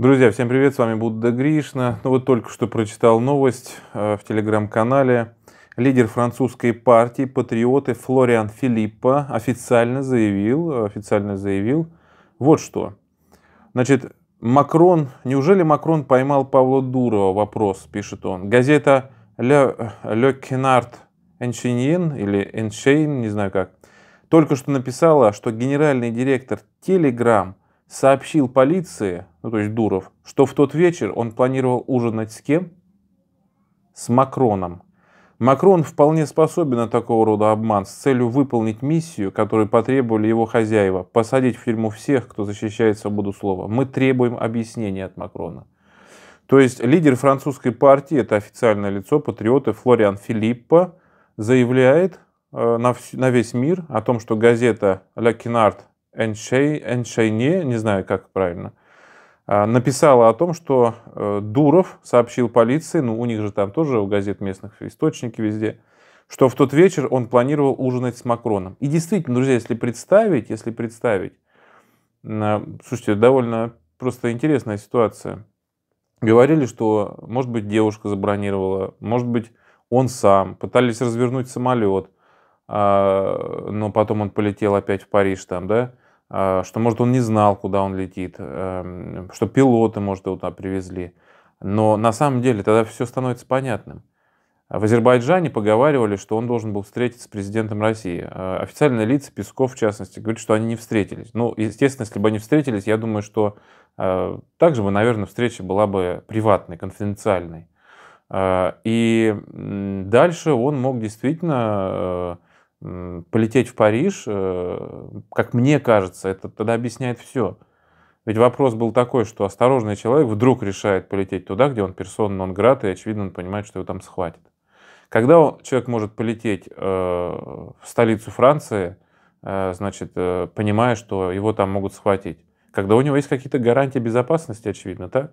Друзья, всем привет, с вами Будда Гришна. Ну вот только что прочитал новость э, в телеграм-канале. Лидер французской партии «Патриоты» Флориан Филиппа официально заявил, э, официально заявил вот что. Значит, Макрон, неужели Макрон поймал Павла Дурова? Вопрос, пишет он. Газета «Le, Le Canard Enchain» или «Enchain», не знаю как, только что написала, что генеральный директор Telegram сообщил полиции, ну то есть Дуров, что в тот вечер он планировал ужинать с кем? С Макроном. Макрон вполне способен на такого рода обман с целью выполнить миссию, которую потребовали его хозяева, посадить в тюрьму всех, кто защищает свободу слова. Мы требуем объяснения от Макрона. То есть лидер французской партии, это официальное лицо патриоты Флориан Филиппа, заявляет э, на, весь мир о том, что газета «Ля Кинард» Эншей, Эншейне, не знаю, как правильно, а, написала о том, что э, Дуров сообщил полиции, ну, у них же там тоже у газет местных источники везде, что в тот вечер он планировал ужинать с Макроном. И действительно, друзья, если представить, если представить, а, слушайте, довольно просто интересная ситуация. Говорили, что, может быть, девушка забронировала, может быть, он сам. Пытались развернуть самолет, а, но потом он полетел опять в Париж там, да. А, что, может, он не знал, куда он летит, э, что пилоты, может, его туда привезли. Но на самом деле тогда все становится понятным. В Азербайджане поговаривали, что он должен был встретиться с президентом России. А официальные лица, Песков в частности, говорят, что они не встретились. Ну, естественно, если бы они встретились, я думаю, что э, также бы, наверное, встреча была бы приватной, конфиденциальной. Э, и дальше он мог действительно полететь в Париж, э, как мне кажется, это тогда объясняет все. Ведь вопрос был такой, что осторожный человек вдруг решает полететь туда, где он персон нон грат, и очевидно он понимает, что его там схватит. Когда человек может полететь э, в столицу Франции, э, значит, понимая, что его там могут схватить, когда у него есть какие-то гарантии безопасности, очевидно, да?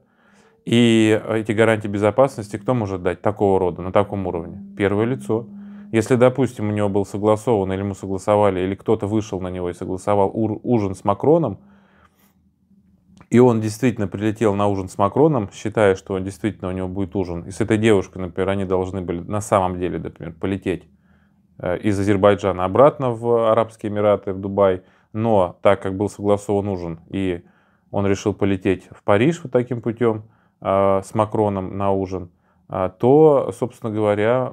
И эти гарантии безопасности кто может дать такого рода, на таком уровне? Первое лицо. Если, допустим, у него был согласован, или мы согласовали, или кто-то вышел на него и согласовал ужин с Макроном, и он действительно прилетел на ужин с Макроном, считая, что действительно у него будет ужин, и с этой девушкой, например, они должны были на самом деле, например, полететь э, из Азербайджана обратно в Арабские Эмираты, в Дубай, но так как был согласован ужин, и он решил полететь в Париж вот таким путем э, с Макроном на ужин, а то, собственно говоря,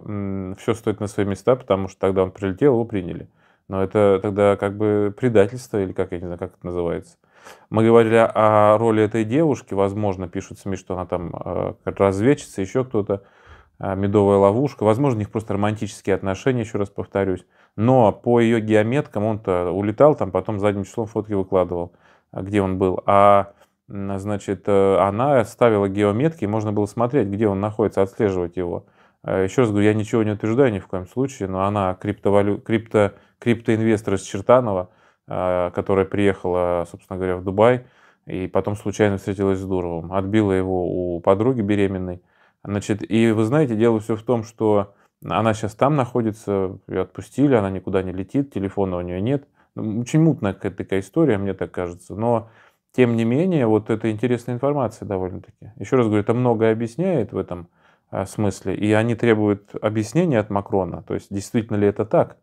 все стоит на свои места, потому что тогда он прилетел, его приняли. Но это тогда как бы предательство, или как, я не знаю, как это называется. Мы говорили о роли этой девушки, возможно, пишут СМИ, что она там а, разведчица, еще кто-то, а, медовая ловушка. Возможно, у них просто романтические отношения, еще раз повторюсь. Но по ее геометкам он-то улетал, там потом задним числом фотки выкладывал, где он был. А значит, э, она ставила геометки, можно было смотреть, где он находится, отслеживать его. Э, Еще раз говорю, я ничего не утверждаю ни в коем случае, но она криптовалю... крипто... криптоинвестор из Чертанова, э, которая приехала, собственно говоря, в Дубай, и потом случайно встретилась с Дуровым, отбила его у подруги беременной. Значит, и вы знаете, дело все в том, что она сейчас там находится, ее отпустили, она никуда не летит, телефона у нее нет. Очень мутная какая-то такая история, мне так кажется. Но тем не менее, вот это интересная информация довольно-таки. Еще раз говорю, это многое объясняет в этом а, смысле. И они требуют объяснения от Макрона, то есть действительно ли это так.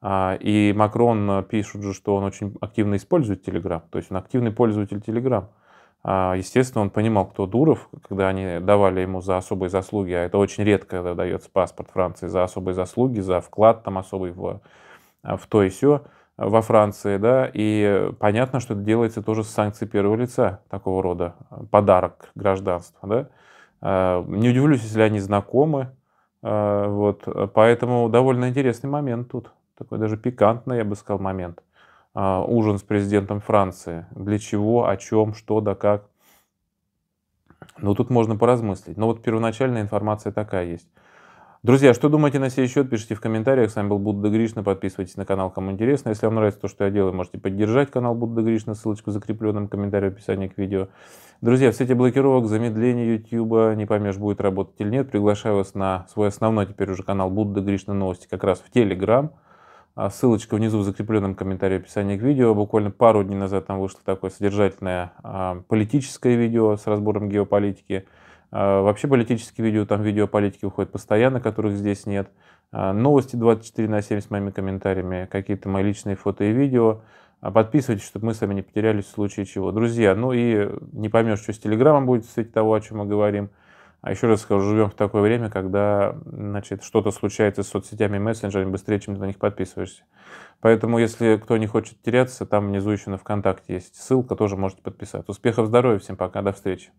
А, и Макрон пишет же, что он очень активно использует Телеграм, то есть он активный пользователь Телеграм. А, естественно, он понимал, кто Дуров, когда они давали ему за особые заслуги, а это очень редко, дается паспорт Франции за особые заслуги, за вклад там особый в, в то и все во Франции, да, и понятно, что это делается тоже с санкцией первого лица, такого рода э, подарок гражданства, да. Э, не удивлюсь, если они знакомы, э, вот, поэтому довольно интересный момент тут, такой даже пикантный, я бы сказал, момент. Ужин с президентом Франции, для чего, о чем, что, да как. Ну, тут можно поразмыслить. Но вот первоначальная информация такая есть. Друзья, что думаете на сей счет, пишите в комментариях. С вами был Будда Гришна. Подписывайтесь на канал, кому интересно. Если вам нравится то, что я делаю, можете поддержать канал Будда Гришна. Ссылочку в закрепленном комментарии в описании к видео. Друзья, в сети блокировок, замедления YouTube, не поймешь, будет работать или нет, приглашаю вас на свой основной теперь уже канал Будда Гришна Новости, как раз в Telegram. А ссылочка внизу в закрепленном комментарии описании к видео. Буквально пару дней назад там вышло такое содержательное а, политическое видео с разбором геополитики. А, вообще политические видео, там видео о политике выходят постоянно, которых здесь нет. А, новости 24 на 7 с моими комментариями, какие-то мои личные фото и видео. А, подписывайтесь, чтобы мы с вами не потерялись в случае чего. Друзья, ну и не поймешь, что с Телеграмом будет в свете того, о чем мы говорим. А еще раз скажу, живем в такое время, когда значит, что-то случается с соцсетями и мессенджерами быстрее, чем ты на них подписываешься. Поэтому, если кто не хочет теряться, там внизу еще на ВКонтакте есть ссылка, тоже можете подписаться. Успехов, здоровья, всем пока, до встречи.